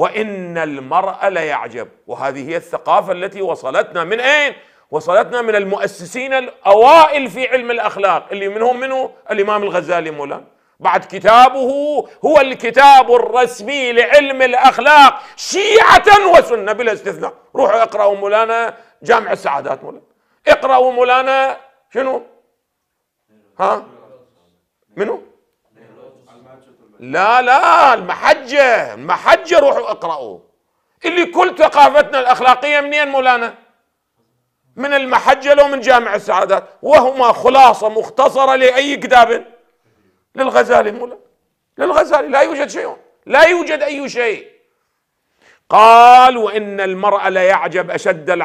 وإن المرء ليعجب وهذه هي الثقافة التي وصلتنا من أين؟ وصلتنا من المؤسسين الأوائل في علم الأخلاق اللي منهم منه الإمام الغزالي مولانا بعد كتابه هو الكتاب الرسمي لعلم الأخلاق شيعة وسنة بلا استثناء روحوا اقرأوا مولانا جامع السعادات مولانا اقرأوا مولانا شنو؟ ها؟ لا لا المحجة المحجة روحوا اقرأوا اللي كل ثقافتنا الأخلاقية منين مولانا من المحجة لو من جامع السعادات وهما خلاصة مختصرة لأي كتاب للغزالي مولانا للغزالي لا يوجد شيء لا يوجد أي شيء قال وإن المرأة ليعجب أشد العجب